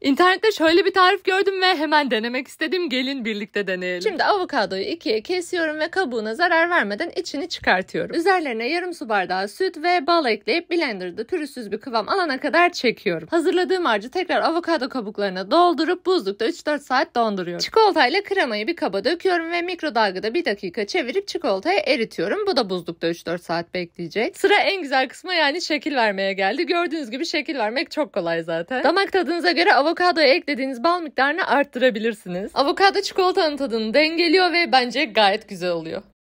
İnternette şöyle bir tarif gördüm ve hemen denemek istedim. Gelin birlikte deneyelim. Şimdi avokadoyu ikiye kesiyorum ve kabuğuna zarar vermeden içini çıkartıyorum. Üzerlerine yarım su bardağı süt ve bal ekleyip blenderda pürüzsüz bir kıvam alana kadar çekiyorum. Hazırladığım harcı tekrar avokado kabuklarına doldurup buzlukta 3-4 saat donduruyorum. Çikolatayla kremayı bir kaba döküyorum ve mikrodalgada bir dakika çevirip çikolatayı eritiyorum. Bu da buzlukta 3-4 saat bekleyecek. Sıra en güzel kısmı yani şekil vermeye geldi. Gördüğünüz gibi şekil vermek çok kolay zaten. Damak tadınıza göre avokado avokadoya eklediğiniz bal miktarını arttırabilirsiniz. Avokado çikolatanın tadını dengeliyor ve bence gayet güzel oluyor.